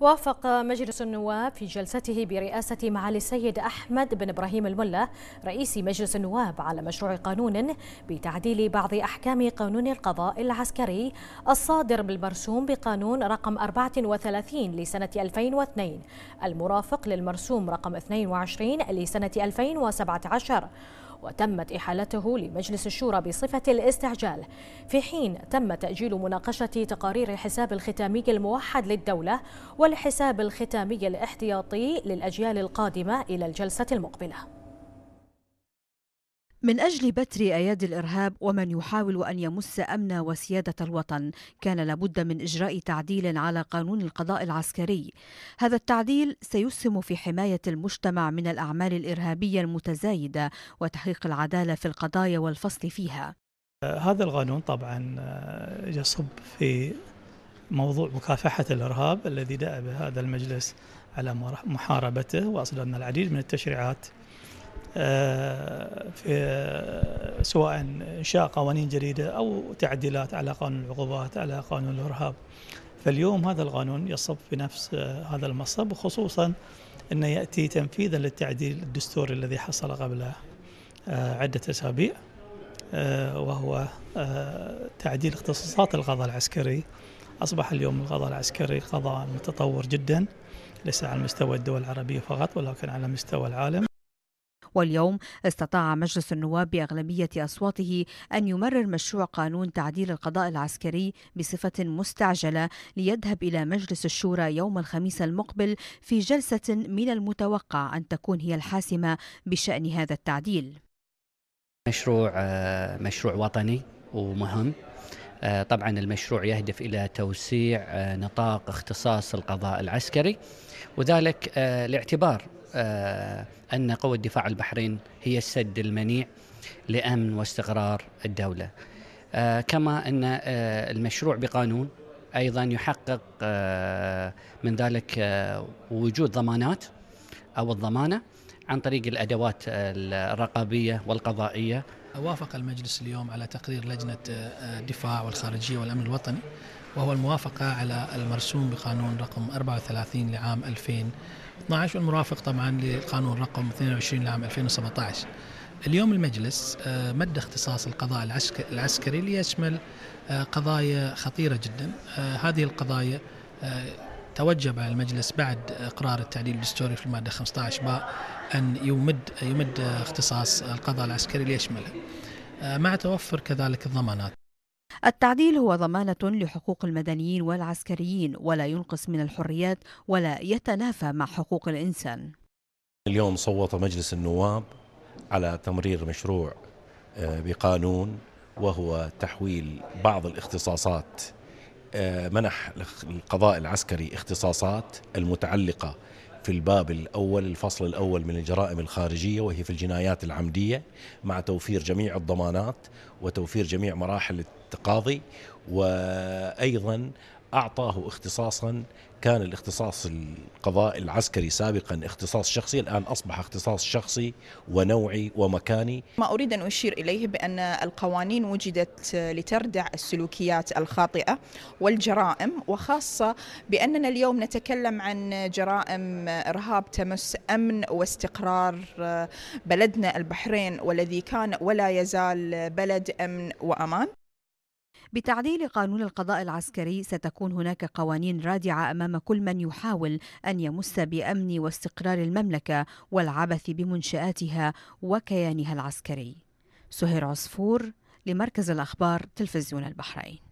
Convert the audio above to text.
وافق مجلس النواب في جلسته برئاسة معالي السيد أحمد بن إبراهيم الملا رئيس مجلس النواب على مشروع قانون بتعديل بعض أحكام قانون القضاء العسكري الصادر بالمرسوم بقانون رقم 34 لسنة 2002 المرافق للمرسوم رقم 22 لسنة 2017 وتمت إحالته لمجلس الشورى بصفة الاستعجال في حين تم تأجيل مناقشة تقارير الحساب الختامي الموحد للدولة والحساب الختامي الاحتياطي للأجيال القادمة إلى الجلسة المقبلة من أجل بتر أيادي الإرهاب ومن يحاول أن يمس أمن وسيادة الوطن كان لابد من إجراء تعديل على قانون القضاء العسكري هذا التعديل سيسهم في حماية المجتمع من الأعمال الإرهابية المتزايدة وتحقيق العدالة في القضايا والفصل فيها آه، هذا القانون طبعا آه، يصب في موضوع مكافحة الإرهاب الذي دعا بهذا المجلس على محاربته وأصدرنا العديد من التشريعات آه، في آه، سواء انشاء قوانين جديده او تعديلات على قانون العقوبات على قانون الارهاب فاليوم هذا القانون يصب في نفس آه، هذا المصب وخصوصا انه ياتي تنفيذا للتعديل الدستوري الذي حصل قبل عده اسابيع وهو تعديل اختصاصات القضاء العسكري اصبح اليوم القضاء العسكري قضاء متطور جدا ليس على مستوى الدول العربيه فقط ولكن على مستوى العالم واليوم استطاع مجلس النواب بأغلبية أصواته أن يمرر مشروع قانون تعديل القضاء العسكري بصفة مستعجلة ليذهب إلى مجلس الشورى يوم الخميس المقبل في جلسة من المتوقع أن تكون هي الحاسمة بشأن هذا التعديل مشروع آه، مشروع وطني ومهم آه، طبعا المشروع يهدف إلى توسيع آه، نطاق اختصاص القضاء العسكري وذلك آه، لاعتبار أن قوة دفاع البحرين هي السد المنيع لأمن واستقرار الدولة كما أن المشروع بقانون أيضا يحقق من ذلك وجود ضمانات أو الضمانة عن طريق الادوات الرقابيه والقضائيه. وافق المجلس اليوم على تقرير لجنه آه، الدفاع والخارجيه والامن الوطني وهو الموافقه على المرسوم بقانون رقم 34 لعام 2012 والمرافق طبعا لقانون رقم 22 لعام 2017. اليوم المجلس آه، مد اختصاص القضاء العسكري ليشمل آه، قضايا خطيره جدا هذه القضايا توجب على المجلس بعد اقرار التعديل الدستوري في الماده 15 باء ان يمد يمد اختصاص القضاء العسكري ليشمله آه، مع توفر كذلك الضمانات التعديل هو ضمانة لحقوق المدنيين والعسكريين ولا ينقص من الحريات ولا يتنافى مع حقوق الإنسان اليوم صوت مجلس النواب على تمرير مشروع آه، بقانون وهو تحويل بعض الاختصاصات آه، منح القضاء العسكري اختصاصات المتعلقة في الباب الأول الفصل الأول من الجرائم الخارجية وهي في الجنايات العمدية مع توفير جميع الضمانات وتوفير جميع مراحل التقاضي وأيضا اعطاه اختصاصا كان الاختصاص القضاء العسكري سابقا اختصاص شخصي الان اصبح اختصاص شخصي ونوعي ومكاني ما اريد ان اشير اليه بان القوانين وجدت لتردع السلوكيات الخاطئه والجرائم وخاصه باننا اليوم نتكلم عن جرائم ارهاب تمس امن واستقرار بلدنا البحرين والذي كان ولا يزال بلد امن وامان بتعديل قانون القضاء العسكري ستكون هناك قوانين رادعه امام كل من يحاول ان يمس بامن واستقرار المملكه والعبث بمنشاتها وكيانها العسكري. سهير عصفور لمركز الاخبار تلفزيون البحرين.